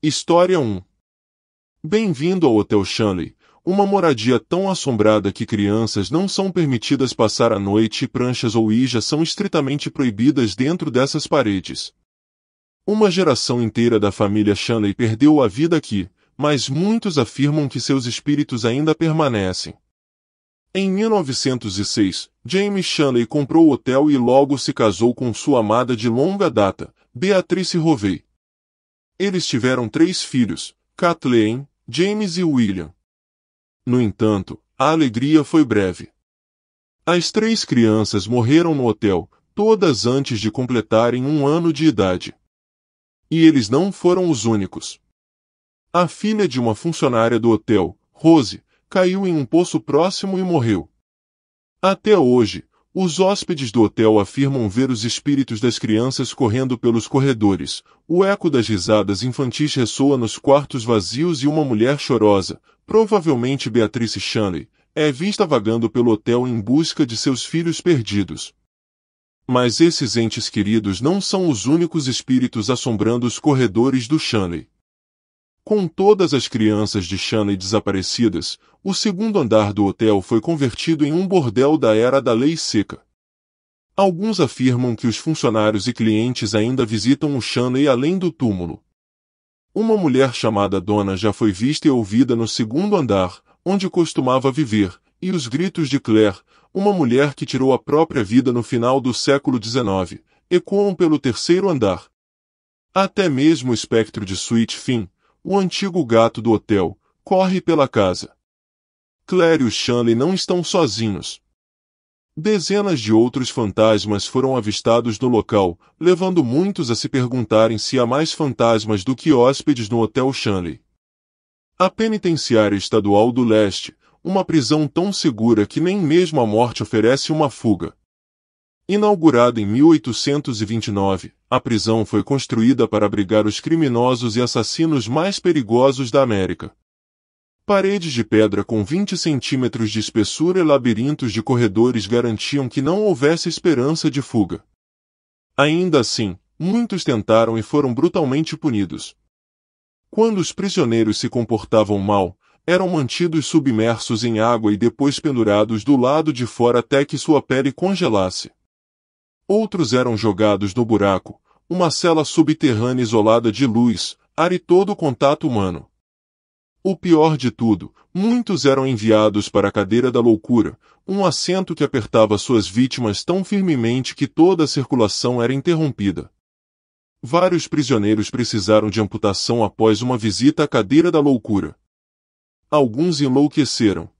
História 1 Bem-vindo ao Hotel Shanley, uma moradia tão assombrada que crianças não são permitidas passar a noite e pranchas ou ija são estritamente proibidas dentro dessas paredes. Uma geração inteira da família Shanley perdeu a vida aqui, mas muitos afirmam que seus espíritos ainda permanecem. Em 1906, James Shanley comprou o hotel e logo se casou com sua amada de longa data, Beatrice Rovey eles tiveram três filhos, Kathleen, James e William. No entanto, a alegria foi breve. As três crianças morreram no hotel, todas antes de completarem um ano de idade. E eles não foram os únicos. A filha de uma funcionária do hotel, Rose, caiu em um poço próximo e morreu. Até hoje, os hóspedes do hotel afirmam ver os espíritos das crianças correndo pelos corredores. O eco das risadas infantis ressoa nos quartos vazios e uma mulher chorosa, provavelmente Beatrice Shanley, é vista vagando pelo hotel em busca de seus filhos perdidos. Mas esses entes queridos não são os únicos espíritos assombrando os corredores do Shanley. Com todas as crianças de Shanley desaparecidas, o segundo andar do hotel foi convertido em um bordel da era da lei seca. Alguns afirmam que os funcionários e clientes ainda visitam o Shanley além do túmulo. Uma mulher chamada Dona já foi vista e ouvida no segundo andar, onde costumava viver, e os gritos de Claire, uma mulher que tirou a própria vida no final do século XIX, ecoam pelo terceiro andar. Até mesmo o espectro de Sweet Finn, o antigo gato do hotel, corre pela casa. Claire e Shanley não estão sozinhos. Dezenas de outros fantasmas foram avistados no local, levando muitos a se perguntarem se há mais fantasmas do que hóspedes no Hotel Shanley. A Penitenciária Estadual do Leste, uma prisão tão segura que nem mesmo a morte oferece uma fuga. Inaugurada em 1829, a prisão foi construída para abrigar os criminosos e assassinos mais perigosos da América. Paredes de pedra com 20 centímetros de espessura e labirintos de corredores garantiam que não houvesse esperança de fuga. Ainda assim, muitos tentaram e foram brutalmente punidos. Quando os prisioneiros se comportavam mal, eram mantidos submersos em água e depois pendurados do lado de fora até que sua pele congelasse. Outros eram jogados no buraco, uma cela subterrânea isolada de luz, ar e todo o contato humano. O pior de tudo, muitos eram enviados para a cadeira da loucura, um assento que apertava suas vítimas tão firmemente que toda a circulação era interrompida. Vários prisioneiros precisaram de amputação após uma visita à cadeira da loucura. Alguns enlouqueceram.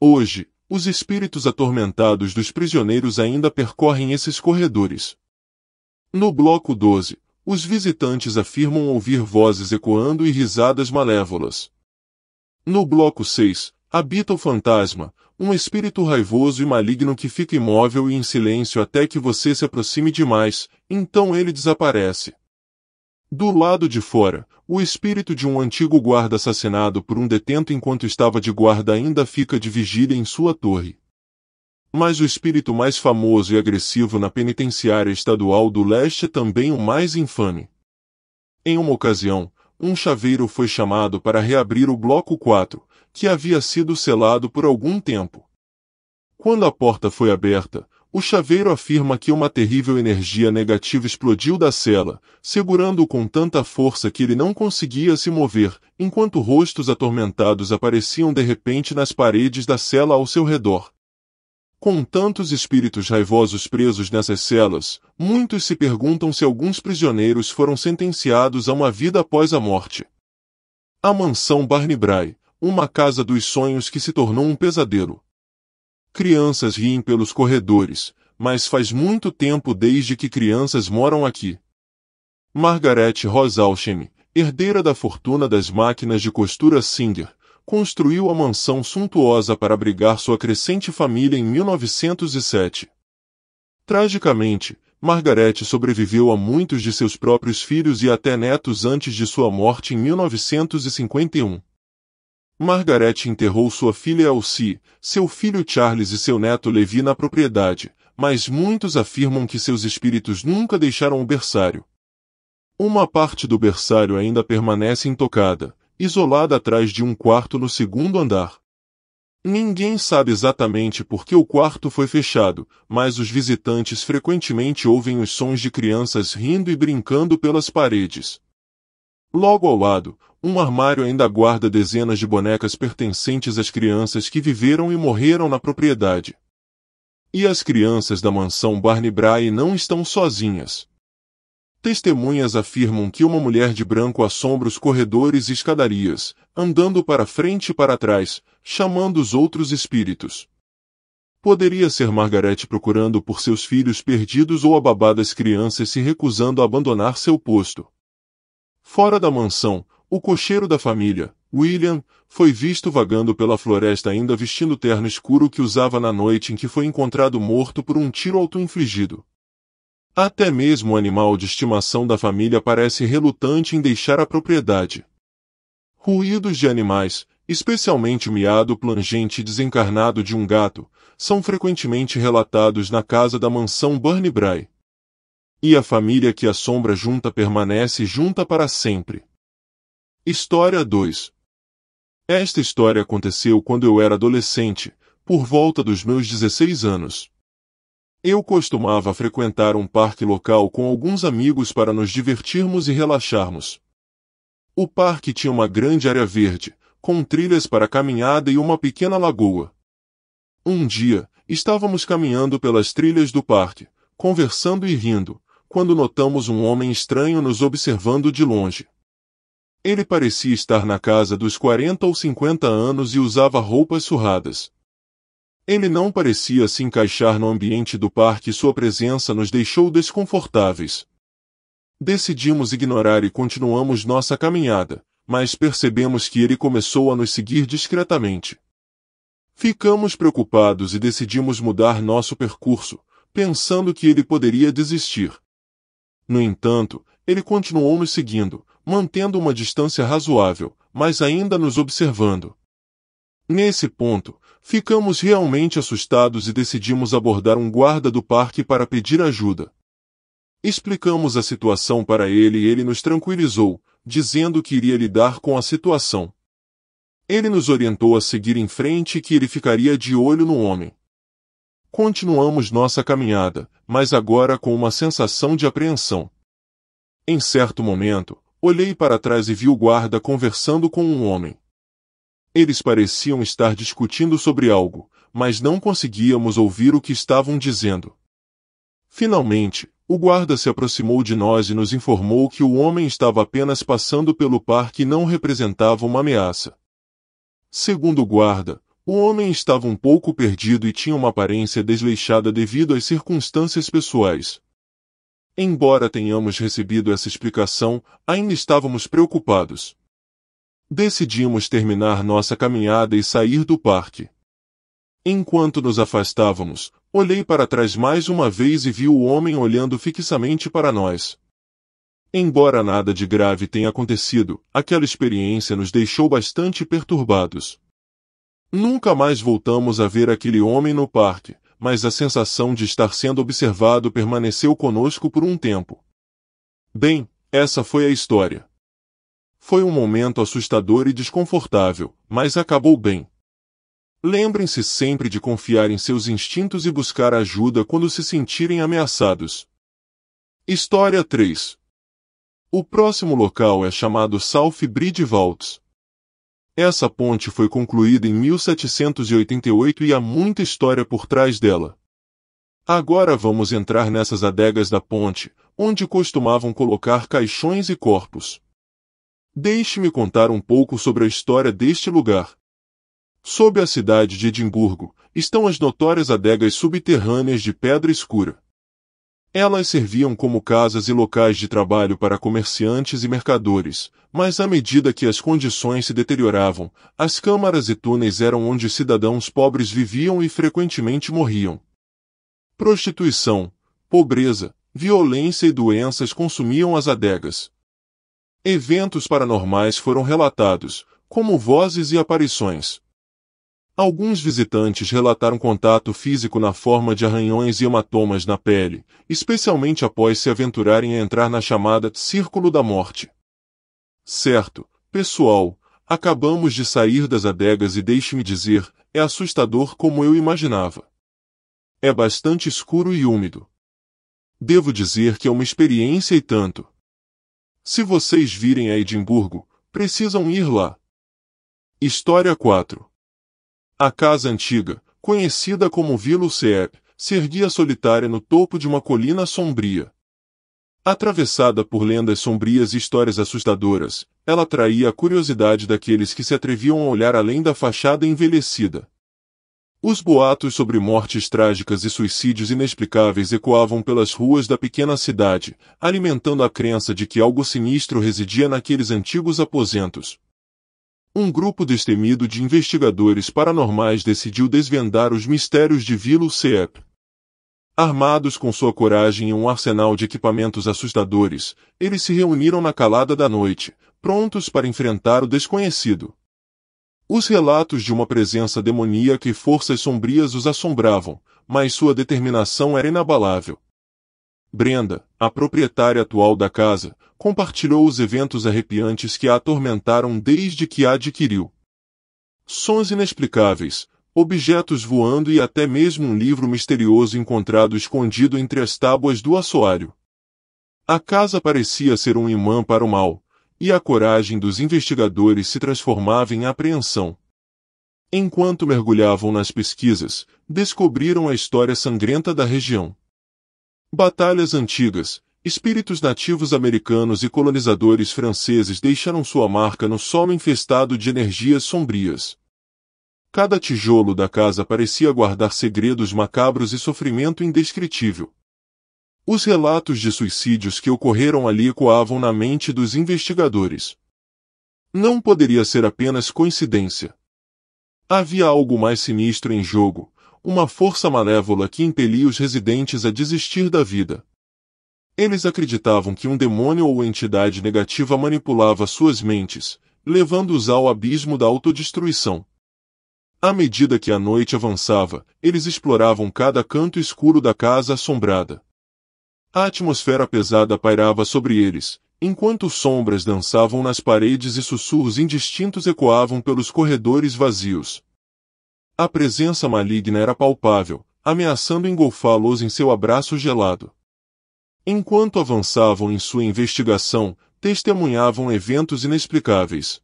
Hoje, os espíritos atormentados dos prisioneiros ainda percorrem esses corredores. No bloco 12, os visitantes afirmam ouvir vozes ecoando e risadas malévolas. No bloco 6, habita o fantasma, um espírito raivoso e maligno que fica imóvel e em silêncio até que você se aproxime demais, então ele desaparece. Do lado de fora, o espírito de um antigo guarda assassinado por um detento enquanto estava de guarda ainda fica de vigília em sua torre. Mas o espírito mais famoso e agressivo na penitenciária estadual do leste é também o mais infame. Em uma ocasião, um chaveiro foi chamado para reabrir o bloco 4, que havia sido selado por algum tempo. Quando a porta foi aberta, o chaveiro afirma que uma terrível energia negativa explodiu da cela, segurando-o com tanta força que ele não conseguia se mover, enquanto rostos atormentados apareciam de repente nas paredes da cela ao seu redor. Com tantos espíritos raivosos presos nessas celas, muitos se perguntam se alguns prisioneiros foram sentenciados a uma vida após a morte. A mansão Barney Bray, uma casa dos sonhos que se tornou um pesadelo, Crianças riem pelos corredores, mas faz muito tempo desde que crianças moram aqui. Margaret Rosalchem, herdeira da fortuna das máquinas de costura Singer, construiu a mansão suntuosa para abrigar sua crescente família em 1907. Tragicamente, Margaret sobreviveu a muitos de seus próprios filhos e até netos antes de sua morte em 1951. Margaret enterrou sua filha Elsie, seu filho Charles e seu neto Levi na propriedade, mas muitos afirmam que seus espíritos nunca deixaram o berçário. Uma parte do berçário ainda permanece intocada, isolada atrás de um quarto no segundo andar. Ninguém sabe exatamente por que o quarto foi fechado, mas os visitantes frequentemente ouvem os sons de crianças rindo e brincando pelas paredes. Logo ao lado, um armário ainda guarda dezenas de bonecas pertencentes às crianças que viveram e morreram na propriedade. E as crianças da mansão Barney Brahe não estão sozinhas. Testemunhas afirmam que uma mulher de branco assombra os corredores e escadarias, andando para frente e para trás, chamando os outros espíritos. Poderia ser Margarete procurando por seus filhos perdidos ou a babá das crianças se recusando a abandonar seu posto. Fora da mansão, o cocheiro da família, William, foi visto vagando pela floresta ainda vestindo o terno escuro que usava na noite em que foi encontrado morto por um tiro auto-infligido. Até mesmo o animal de estimação da família parece relutante em deixar a propriedade. Ruídos de animais, especialmente o miado plangente e desencarnado de um gato, são frequentemente relatados na casa da mansão Burney Bray. E a família que a sombra junta permanece junta para sempre. História 2 Esta história aconteceu quando eu era adolescente, por volta dos meus 16 anos. Eu costumava frequentar um parque local com alguns amigos para nos divertirmos e relaxarmos. O parque tinha uma grande área verde, com trilhas para caminhada e uma pequena lagoa. Um dia, estávamos caminhando pelas trilhas do parque, conversando e rindo, quando notamos um homem estranho nos observando de longe. Ele parecia estar na casa dos 40 ou 50 anos e usava roupas surradas. Ele não parecia se encaixar no ambiente do parque e sua presença nos deixou desconfortáveis. Decidimos ignorar e continuamos nossa caminhada, mas percebemos que ele começou a nos seguir discretamente. Ficamos preocupados e decidimos mudar nosso percurso, pensando que ele poderia desistir. No entanto, ele continuou nos seguindo, mantendo uma distância razoável, mas ainda nos observando. Nesse ponto, ficamos realmente assustados e decidimos abordar um guarda do parque para pedir ajuda. Explicamos a situação para ele e ele nos tranquilizou, dizendo que iria lidar com a situação. Ele nos orientou a seguir em frente e que ele ficaria de olho no homem. Continuamos nossa caminhada, mas agora com uma sensação de apreensão. Em certo momento, Olhei para trás e vi o guarda conversando com um homem. Eles pareciam estar discutindo sobre algo, mas não conseguíamos ouvir o que estavam dizendo. Finalmente, o guarda se aproximou de nós e nos informou que o homem estava apenas passando pelo parque e não representava uma ameaça. Segundo o guarda, o homem estava um pouco perdido e tinha uma aparência desleixada devido às circunstâncias pessoais, Embora tenhamos recebido essa explicação, ainda estávamos preocupados. Decidimos terminar nossa caminhada e sair do parque. Enquanto nos afastávamos, olhei para trás mais uma vez e vi o homem olhando fixamente para nós. Embora nada de grave tenha acontecido, aquela experiência nos deixou bastante perturbados. Nunca mais voltamos a ver aquele homem no parque, mas a sensação de estar sendo observado permaneceu conosco por um tempo. Bem, essa foi a história. Foi um momento assustador e desconfortável, mas acabou bem. Lembrem-se sempre de confiar em seus instintos e buscar ajuda quando se sentirem ameaçados. História 3 O próximo local é chamado South Bridge Vaults. Essa ponte foi concluída em 1788 e há muita história por trás dela. Agora vamos entrar nessas adegas da ponte, onde costumavam colocar caixões e corpos. Deixe-me contar um pouco sobre a história deste lugar. Sob a cidade de Edimburgo, estão as notórias adegas subterrâneas de pedra escura. Elas serviam como casas e locais de trabalho para comerciantes e mercadores, mas à medida que as condições se deterioravam, as câmaras e túneis eram onde cidadãos pobres viviam e frequentemente morriam. Prostituição, pobreza, violência e doenças consumiam as adegas. Eventos paranormais foram relatados, como vozes e aparições. Alguns visitantes relataram contato físico na forma de arranhões e hematomas na pele, especialmente após se aventurarem a entrar na chamada Círculo da Morte. Certo, pessoal, acabamos de sair das adegas e deixe-me dizer, é assustador como eu imaginava. É bastante escuro e úmido. Devo dizer que é uma experiência e tanto. Se vocês virem a Edimburgo, precisam ir lá. História 4 a casa antiga, conhecida como Vila Ucep, se erguia solitária no topo de uma colina sombria. Atravessada por lendas sombrias e histórias assustadoras, ela atraía a curiosidade daqueles que se atreviam a olhar além da fachada envelhecida. Os boatos sobre mortes trágicas e suicídios inexplicáveis ecoavam pelas ruas da pequena cidade, alimentando a crença de que algo sinistro residia naqueles antigos aposentos, um grupo destemido de investigadores paranormais decidiu desvendar os mistérios de Vilo Seep. Armados com sua coragem e um arsenal de equipamentos assustadores, eles se reuniram na calada da noite, prontos para enfrentar o desconhecido. Os relatos de uma presença demoníaca e forças sombrias os assombravam, mas sua determinação era inabalável. Brenda, a proprietária atual da casa, compartilhou os eventos arrepiantes que a atormentaram desde que a adquiriu. Sons inexplicáveis, objetos voando e até mesmo um livro misterioso encontrado escondido entre as tábuas do assoalho. A casa parecia ser um imã para o mal, e a coragem dos investigadores se transformava em apreensão. Enquanto mergulhavam nas pesquisas, descobriram a história sangrenta da região. Batalhas antigas. Espíritos nativos americanos e colonizadores franceses deixaram sua marca no solo infestado de energias sombrias. Cada tijolo da casa parecia guardar segredos macabros e sofrimento indescritível. Os relatos de suicídios que ocorreram ali ecoavam na mente dos investigadores. Não poderia ser apenas coincidência. Havia algo mais sinistro em jogo, uma força malévola que impelia os residentes a desistir da vida. Eles acreditavam que um demônio ou entidade negativa manipulava suas mentes, levando-os ao abismo da autodestruição. À medida que a noite avançava, eles exploravam cada canto escuro da casa assombrada. A atmosfera pesada pairava sobre eles, enquanto sombras dançavam nas paredes e sussurros indistintos ecoavam pelos corredores vazios, a presença maligna era palpável, ameaçando engolfá-los em seu abraço gelado. Enquanto avançavam em sua investigação, testemunhavam eventos inexplicáveis.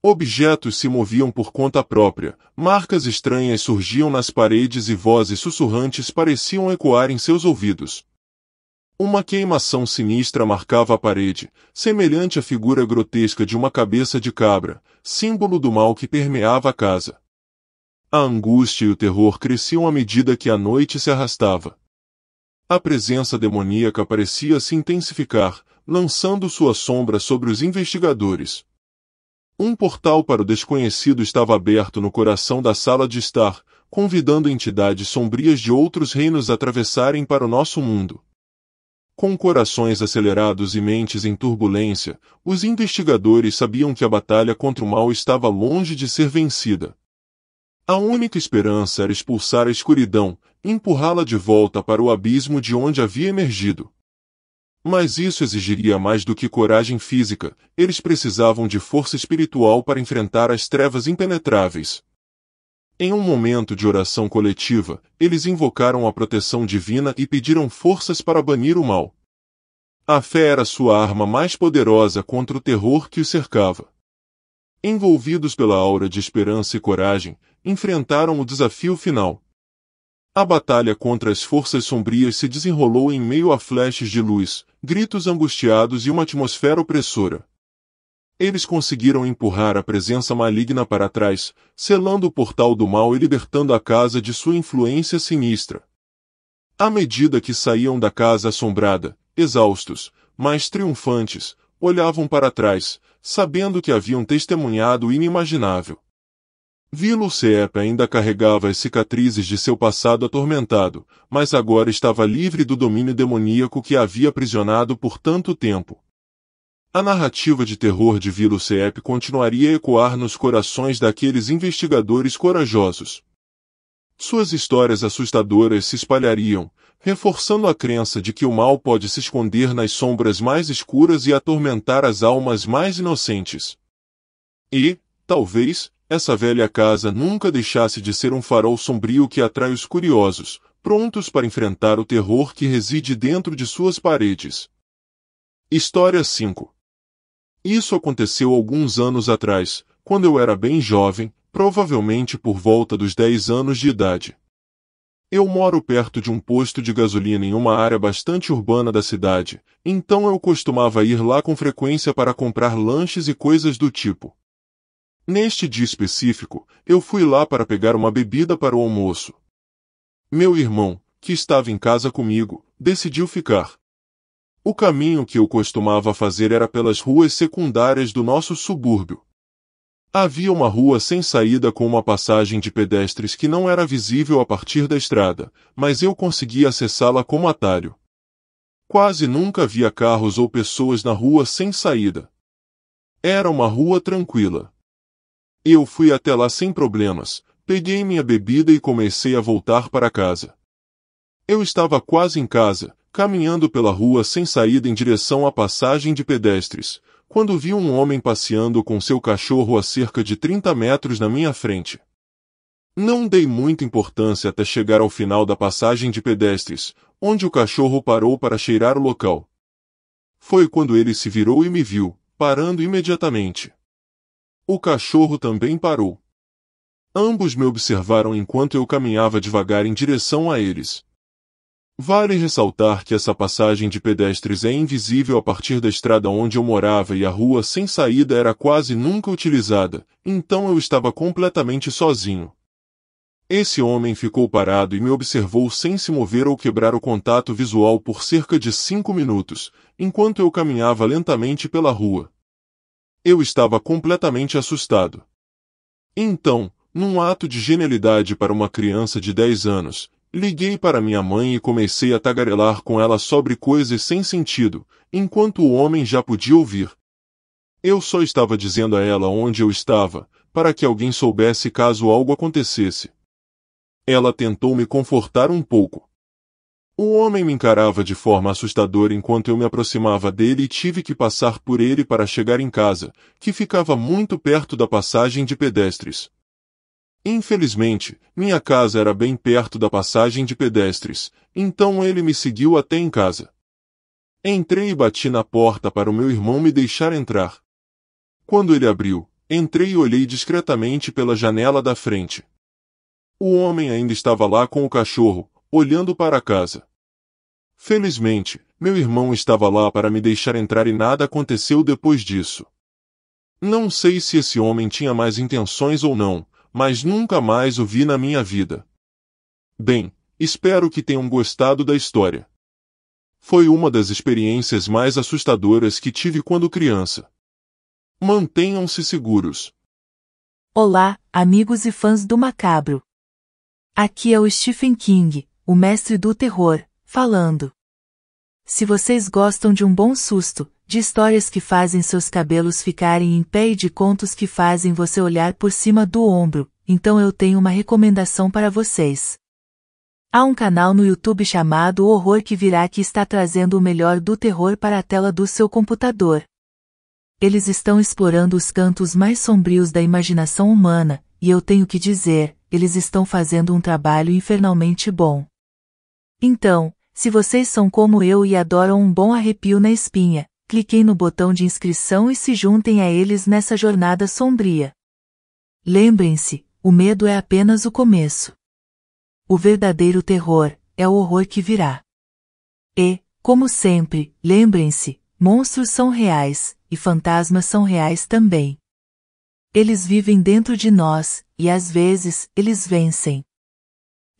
Objetos se moviam por conta própria, marcas estranhas surgiam nas paredes e vozes sussurrantes pareciam ecoar em seus ouvidos. Uma queimação sinistra marcava a parede, semelhante à figura grotesca de uma cabeça de cabra, símbolo do mal que permeava a casa. A angústia e o terror cresciam à medida que a noite se arrastava. A presença demoníaca parecia se intensificar, lançando sua sombra sobre os investigadores. Um portal para o desconhecido estava aberto no coração da sala de estar, convidando entidades sombrias de outros reinos a atravessarem para o nosso mundo. Com corações acelerados e mentes em turbulência, os investigadores sabiam que a batalha contra o mal estava longe de ser vencida. A única esperança era expulsar a escuridão, empurrá-la de volta para o abismo de onde havia emergido. Mas isso exigiria mais do que coragem física, eles precisavam de força espiritual para enfrentar as trevas impenetráveis. Em um momento de oração coletiva, eles invocaram a proteção divina e pediram forças para banir o mal. A fé era sua arma mais poderosa contra o terror que os cercava envolvidos pela aura de esperança e coragem, enfrentaram o desafio final. A batalha contra as forças sombrias se desenrolou em meio a flashes de luz, gritos angustiados e uma atmosfera opressora. Eles conseguiram empurrar a presença maligna para trás, selando o portal do mal e libertando a casa de sua influência sinistra. À medida que saíam da casa assombrada, exaustos, mas triunfantes, olhavam para trás, sabendo que haviam testemunhado o inimaginável. Vilo Seep ainda carregava as cicatrizes de seu passado atormentado, mas agora estava livre do domínio demoníaco que havia aprisionado por tanto tempo. A narrativa de terror de Vilo Cep continuaria a ecoar nos corações daqueles investigadores corajosos, suas histórias assustadoras se espalhariam, reforçando a crença de que o mal pode se esconder nas sombras mais escuras e atormentar as almas mais inocentes. E, talvez, essa velha casa nunca deixasse de ser um farol sombrio que atrai os curiosos, prontos para enfrentar o terror que reside dentro de suas paredes. História 5 Isso aconteceu alguns anos atrás, quando eu era bem jovem, provavelmente por volta dos 10 anos de idade. Eu moro perto de um posto de gasolina em uma área bastante urbana da cidade, então eu costumava ir lá com frequência para comprar lanches e coisas do tipo. Neste dia específico, eu fui lá para pegar uma bebida para o almoço. Meu irmão, que estava em casa comigo, decidiu ficar. O caminho que eu costumava fazer era pelas ruas secundárias do nosso subúrbio. Havia uma rua sem saída com uma passagem de pedestres que não era visível a partir da estrada, mas eu conseguia acessá-la como atalho. Quase nunca havia carros ou pessoas na rua sem saída. Era uma rua tranquila. Eu fui até lá sem problemas, peguei minha bebida e comecei a voltar para casa. Eu estava quase em casa, caminhando pela rua sem saída em direção à passagem de pedestres, quando vi um homem passeando com seu cachorro a cerca de 30 metros na minha frente. Não dei muita importância até chegar ao final da passagem de pedestres, onde o cachorro parou para cheirar o local. Foi quando ele se virou e me viu, parando imediatamente. O cachorro também parou. Ambos me observaram enquanto eu caminhava devagar em direção a eles, Vale ressaltar que essa passagem de pedestres é invisível a partir da estrada onde eu morava e a rua sem saída era quase nunca utilizada, então eu estava completamente sozinho. Esse homem ficou parado e me observou sem se mover ou quebrar o contato visual por cerca de cinco minutos, enquanto eu caminhava lentamente pela rua. Eu estava completamente assustado. Então, num ato de genialidade para uma criança de 10 anos, Liguei para minha mãe e comecei a tagarelar com ela sobre coisas sem sentido, enquanto o homem já podia ouvir. Eu só estava dizendo a ela onde eu estava, para que alguém soubesse caso algo acontecesse. Ela tentou me confortar um pouco. O homem me encarava de forma assustadora enquanto eu me aproximava dele e tive que passar por ele para chegar em casa, que ficava muito perto da passagem de pedestres. Infelizmente, minha casa era bem perto da passagem de pedestres, então ele me seguiu até em casa. Entrei e bati na porta para o meu irmão me deixar entrar. Quando ele abriu, entrei e olhei discretamente pela janela da frente. O homem ainda estava lá com o cachorro, olhando para a casa. Felizmente, meu irmão estava lá para me deixar entrar e nada aconteceu depois disso. Não sei se esse homem tinha mais intenções ou não, mas nunca mais o vi na minha vida. Bem, espero que tenham gostado da história. Foi uma das experiências mais assustadoras que tive quando criança. Mantenham-se seguros. Olá, amigos e fãs do macabro. Aqui é o Stephen King, o mestre do terror, falando. Se vocês gostam de um bom susto, de histórias que fazem seus cabelos ficarem em pé e de contos que fazem você olhar por cima do ombro, então eu tenho uma recomendação para vocês. Há um canal no YouTube chamado o Horror que virá que está trazendo o melhor do terror para a tela do seu computador. Eles estão explorando os cantos mais sombrios da imaginação humana, e eu tenho que dizer, eles estão fazendo um trabalho infernalmente bom. Então, se vocês são como eu e adoram um bom arrepio na espinha, cliquem no botão de inscrição e se juntem a eles nessa jornada sombria. Lembrem-se, o medo é apenas o começo. O verdadeiro terror é o horror que virá. E, como sempre, lembrem-se, monstros são reais, e fantasmas são reais também. Eles vivem dentro de nós, e às vezes, eles vencem.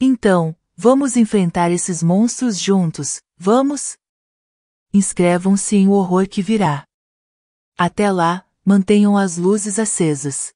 Então, vamos enfrentar esses monstros juntos, vamos? inscrevam-se em O Horror que Virá. Até lá, mantenham as luzes acesas.